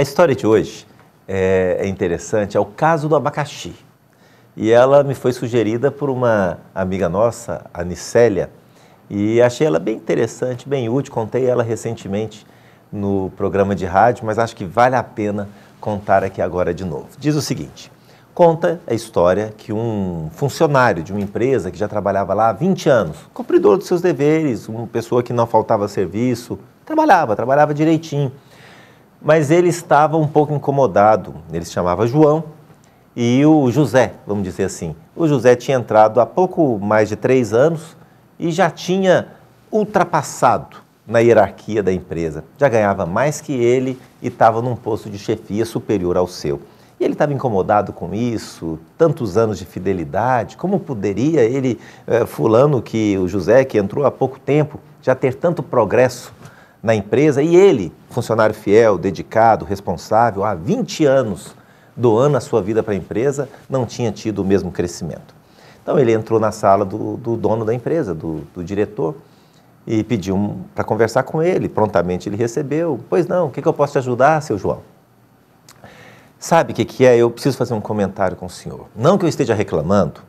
A história de hoje é, é, interessante, é o caso do abacaxi. E ela me foi sugerida por uma amiga nossa, a Nicélia, e achei ela bem interessante, bem útil. Contei ela recentemente no programa de rádio, mas acho que vale a pena contar aqui agora de novo. Diz o seguinte: conta a história que um funcionário de uma empresa que já trabalhava lá há 20 anos, cumpridor dos seus deveres, uma pessoa que não faltava serviço, trabalhava, trabalhava direitinho mas ele estava um pouco incomodado. Ele se chamava João e o José, vamos dizer assim. O José tinha entrado há pouco mais de três anos e já tinha ultrapassado na hierarquia da empresa. Já ganhava mais que ele e estava num posto de chefia superior ao seu. E ele estava incomodado com isso, tantos anos de fidelidade, como poderia ele, eh, fulano que o José, que entrou há pouco tempo, já ter tanto progresso na empresa e ele, funcionário fiel, dedicado, responsável, há 20 anos doando a sua vida para a empresa, não tinha tido o mesmo crescimento. Então ele entrou na sala do, do dono da empresa, do, do diretor, e pediu um, para conversar com ele. Prontamente ele recebeu. Pois não, o que, que eu posso te ajudar, seu João? Sabe o que, que é? Eu preciso fazer um comentário com o senhor. Não que eu esteja reclamando,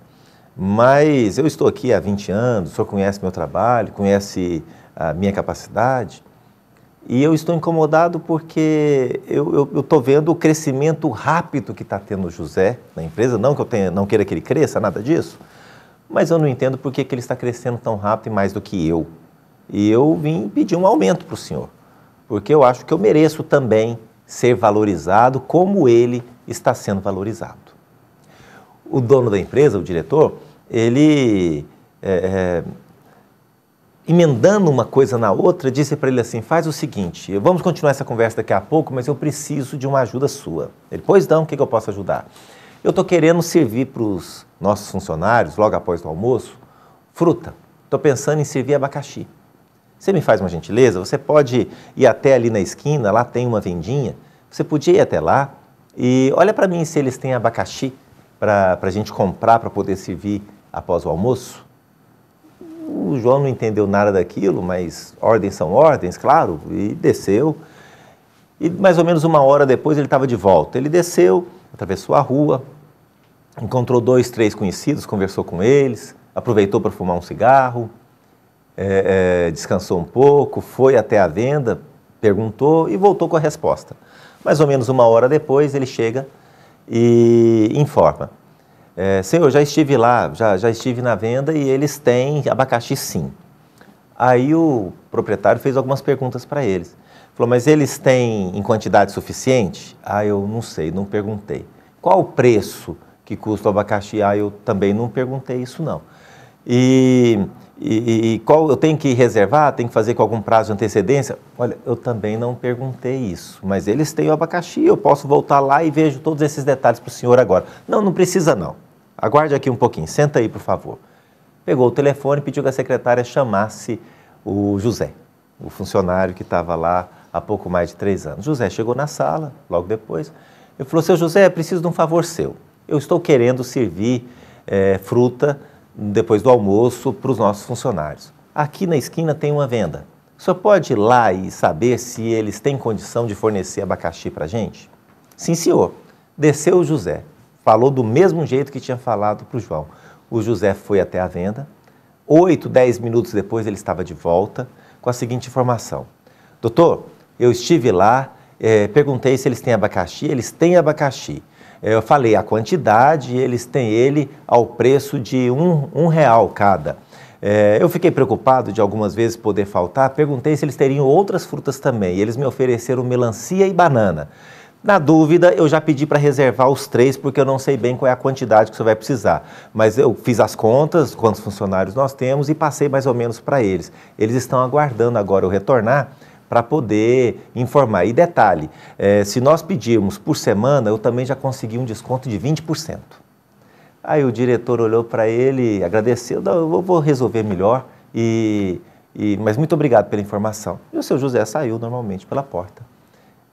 mas eu estou aqui há 20 anos, o senhor conhece meu trabalho, conhece a minha capacidade. E eu estou incomodado porque eu estou vendo o crescimento rápido que está tendo o José na empresa. Não que eu tenha, não queira que ele cresça, nada disso. Mas eu não entendo por que, que ele está crescendo tão rápido e mais do que eu. E eu vim pedir um aumento para o senhor, porque eu acho que eu mereço também ser valorizado como ele está sendo valorizado. O dono da empresa, o diretor, ele é, emendando uma coisa na outra, disse para ele assim: faz o seguinte, vamos continuar essa conversa daqui a pouco, mas eu preciso de uma ajuda sua. Ele, pois não, o que, que eu posso ajudar? Eu estou querendo servir para os nossos funcionários, logo após o almoço, fruta. Estou pensando em servir abacaxi. Você me faz uma gentileza? Você pode ir até ali na esquina, lá tem uma vendinha. Você podia ir até lá e olha para mim se eles têm abacaxi para a gente comprar para poder servir após o almoço. O João não entendeu nada daquilo, mas ordens são ordens, claro, e desceu. E mais ou menos uma hora depois ele estava de volta. Ele desceu, atravessou a rua, encontrou dois, três conhecidos, conversou com eles, aproveitou para fumar um cigarro, é, é, descansou um pouco, foi até a venda, perguntou e voltou com a resposta. Mais ou menos uma hora depois ele chega e informa é, senhor, já estive lá, já, já estive na venda e eles têm abacaxi sim. Aí o proprietário fez algumas perguntas para eles. Falou, mas eles têm em quantidade suficiente? Ah, eu não sei, não perguntei. Qual o preço que custa o abacaxi? Ah, eu também não perguntei isso não. E, e, e, qual eu tenho que reservar, tenho que fazer com algum prazo de antecedência? Olha, eu também não perguntei isso, mas eles têm o abacaxi, eu posso voltar lá e vejo todos esses detalhes para o senhor agora. Não, não precisa não. Aguarde aqui um pouquinho, senta aí, por favor. Pegou o telefone e pediu que a secretária chamasse o José, o funcionário que estava lá há pouco mais de três anos. José chegou na sala, logo depois, e falou, seu José, preciso de um favor seu. Eu estou querendo servir é, fruta depois do almoço para os nossos funcionários. Aqui na esquina tem uma venda. O senhor pode ir lá e saber se eles têm condição de fornecer abacaxi para a gente? Sim, senhor. Desceu o José. Falou do mesmo jeito que tinha falado para o João. O José foi até a venda. Oito, dez minutos depois, ele estava de volta com a seguinte informação: Doutor, eu estive lá, é, perguntei se eles têm abacaxi. Eles têm abacaxi. Eu falei a quantidade, eles têm ele ao preço de um, um real cada. É, eu fiquei preocupado de algumas vezes poder faltar, perguntei se eles teriam outras frutas também. eles me ofereceram melancia e banana. Na dúvida, eu já pedi para reservar os três, porque eu não sei bem qual é a quantidade que você vai precisar. Mas eu fiz as contas, quantos funcionários nós temos, e passei mais ou menos para eles. Eles estão aguardando agora eu retornar para poder informar. E detalhe, é, se nós pedirmos por semana, eu também já consegui um desconto de 20%. Aí o diretor olhou para ele, agradeceu, eu vou resolver melhor, e, e, mas muito obrigado pela informação. E o seu José saiu normalmente pela porta.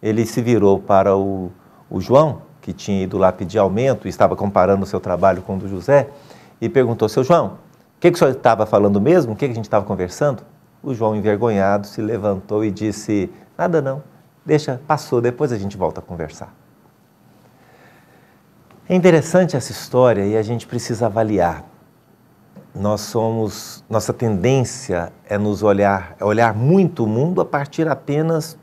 Ele se virou para o, o João, que tinha ido lá pedir aumento e estava comparando o seu trabalho com o do José, e perguntou, seu João, o que, que o senhor estava falando mesmo? O que, que a gente estava conversando? O João, envergonhado, se levantou e disse: Nada não, deixa, passou, depois a gente volta a conversar. É interessante essa história e a gente precisa avaliar. Nós somos, nossa tendência é nos olhar, é olhar muito o mundo a partir apenas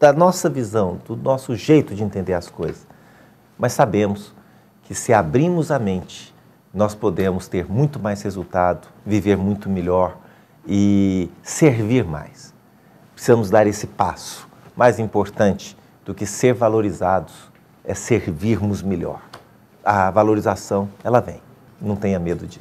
da nossa visão, do nosso jeito de entender as coisas. Mas sabemos que se abrimos a mente, nós podemos ter muito mais resultado, viver muito melhor, e servir mais. Precisamos dar esse passo. Mais importante do que ser valorizados é servirmos melhor. A valorização, ela vem. Não tenha medo disso.